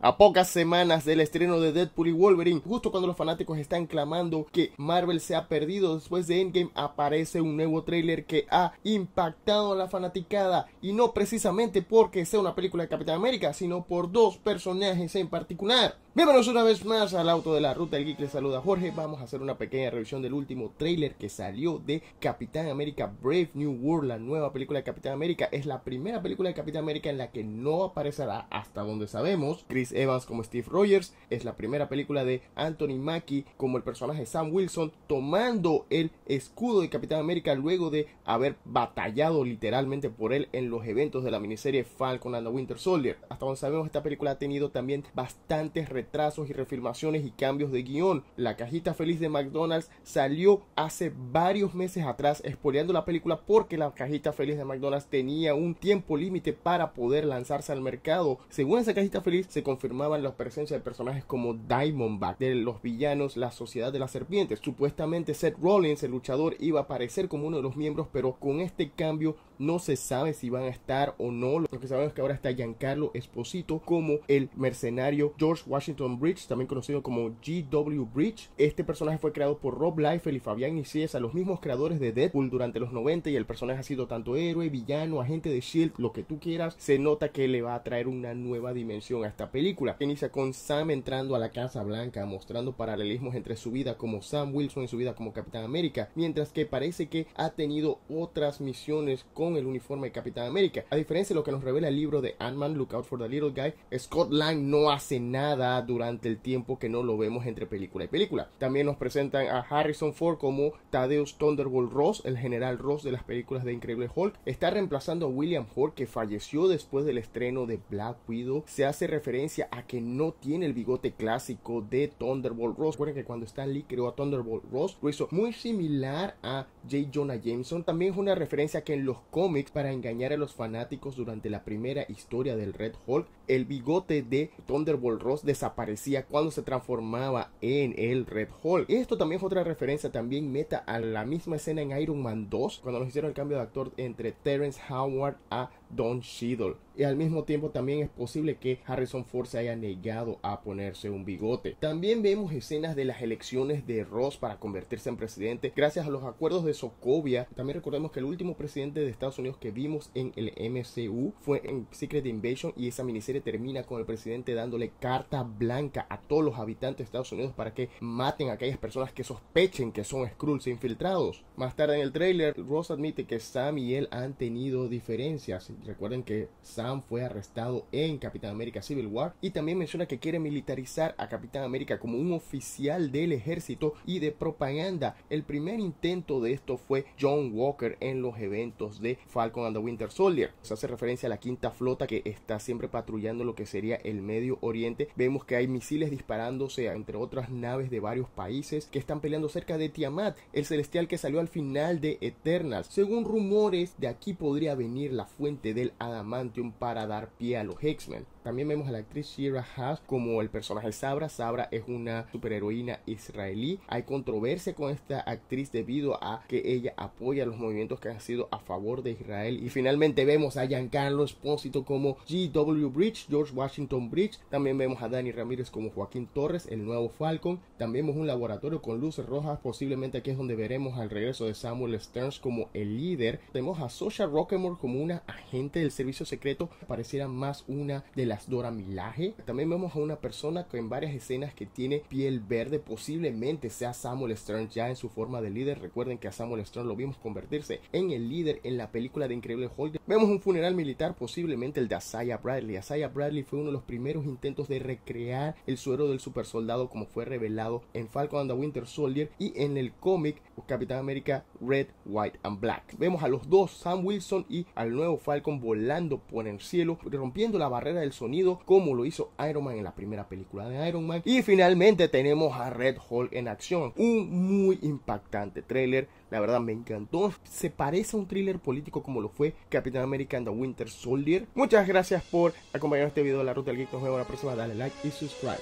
A pocas semanas del estreno de Deadpool y Wolverine, justo cuando los fanáticos están clamando que Marvel se ha perdido después de Endgame, aparece un nuevo tráiler que ha impactado a la fanaticada y no precisamente porque sea una película de Capitán América, sino por dos personajes en particular. Bienvenidos una vez más al auto de la ruta el geek, les saluda Jorge, vamos a hacer una pequeña revisión del último trailer que salió de Capitán América Brave New World, la nueva película de Capitán América, es la primera película de Capitán América en la que no aparecerá hasta donde sabemos Chris Evans como Steve Rogers, es la primera película de Anthony Mackie como el personaje Sam Wilson tomando el escudo de Capitán América luego de haber batallado literalmente por él en los eventos de la miniserie Falcon and the Winter Soldier, hasta donde sabemos esta película ha tenido también bastantes retos trazos y refilmaciones y cambios de guión. La cajita feliz de McDonald's salió hace varios meses atrás espoleando la película porque la cajita feliz de McDonald's tenía un tiempo límite para poder lanzarse al mercado. Según esa cajita feliz se confirmaban las presencias de personajes como Diamondback, de los villanos, la sociedad de las serpientes. Supuestamente Seth Rollins, el luchador, iba a aparecer como uno de los miembros, pero con este cambio no se sabe si van a estar o no. Lo que sabemos es que ahora está Giancarlo Esposito como el mercenario George Washington Bridge, también conocido como G.W. Bridge. Este personaje fue creado por Rob Liefeld y Fabián A los mismos creadores de Deadpool durante los 90 y el personaje ha sido tanto héroe, villano, agente de SHIELD, lo que tú quieras. Se nota que le va a traer una nueva dimensión a esta película. Inicia con Sam entrando a la Casa Blanca, mostrando paralelismos entre su vida como Sam Wilson y su vida como Capitán América, mientras que parece que ha tenido otras misiones con el uniforme de Capitán América. A diferencia de lo que nos revela el libro de Ant-Man, Look Out for the Little Guy, Scott Lang no hace nada durante el tiempo que no lo vemos entre película y película. También nos presentan a Harrison Ford como Tadeus Thunderbolt Ross, el general Ross de las películas de Increíble Hulk. Está reemplazando a William Ford, que falleció después del estreno de Black Widow. Se hace referencia a que no tiene el bigote clásico de Thunderbolt Ross. Recuerden que cuando Stan Lee creó a Thunderbolt Ross, lo hizo muy similar a J. Jonah Jameson. También es una referencia que en los para engañar a los fanáticos durante la primera historia del Red Hulk, el bigote de Thunderbolt Ross desaparecía cuando se transformaba en el Red Hulk. Esto también es otra referencia también meta a la misma escena en Iron Man 2, cuando nos hicieron el cambio de actor entre Terrence Howard a Don Cheadle. Y al mismo tiempo también es posible que Harrison Ford se haya negado a ponerse un bigote. También vemos escenas de las elecciones de Ross para convertirse en presidente gracias a los acuerdos de Sokovia. También recordemos que el último presidente de Estados Unidos que vimos en el MCU fue en Secret Invasion y esa miniserie termina con el presidente dándole carta blanca a todos los habitantes de Estados Unidos para que maten a aquellas personas que sospechen que son Skrulls infiltrados. Más tarde en el trailer, Ross admite que Sam y él han tenido diferencias Recuerden que Sam fue arrestado en Capitán América Civil War y también menciona que quiere militarizar a Capitán América como un oficial del ejército y de propaganda. El primer intento de esto fue John Walker en los eventos de Falcon and the Winter Soldier. Se hace referencia a la quinta flota que está siempre patrullando lo que sería el Medio Oriente. Vemos que hay misiles disparándose entre otras naves de varios países que están peleando cerca de Tiamat, el celestial que salió al final de Eternals. Según rumores, de aquí podría venir la fuente del adamantium para dar pie a los X-Men. También vemos a la actriz Shira Haas como el personaje Sabra. Sabra es una superheroína israelí. Hay controversia con esta actriz debido a que ella apoya los movimientos que han sido a favor de Israel. Y finalmente vemos a Giancarlo Espósito como G.W. Bridge, George Washington Bridge. También vemos a Dani Ramírez como Joaquín Torres, el nuevo Falcon. También vemos un laboratorio con luces rojas. Posiblemente aquí es donde veremos al regreso de Samuel Stearns como el líder. Tenemos a Sosha Rockemore como una agente del servicio secreto pareciera más una de las Dora Milaje. También vemos a una persona que en varias escenas que tiene piel verde, posiblemente sea Samuel Stern ya en su forma de líder. Recuerden que a Samuel Stern lo vimos convertirse en el líder en la película de Increíble Hulk. Vemos un funeral militar, posiblemente el de Asaya Bradley. Asaya Bradley fue uno de los primeros intentos de recrear el suero del supersoldado como fue revelado en Falcon and the Winter Soldier y en el cómic Capitán América Red, White and Black. Vemos a los dos, Sam Wilson y al nuevo Falcon volando por el cielo, rompiendo la barrera del sonido, como lo hizo Iron Man en la primera película de Iron Man. Y finalmente tenemos a Red Hulk en acción. Un muy impactante trailer La verdad me encantó. Se parece a un thriller político como lo fue Capitán American the Winter Soldier. Muchas gracias por acompañar este video de la Ruta del Geek. Nos vemos la próxima. Dale like y subscribe.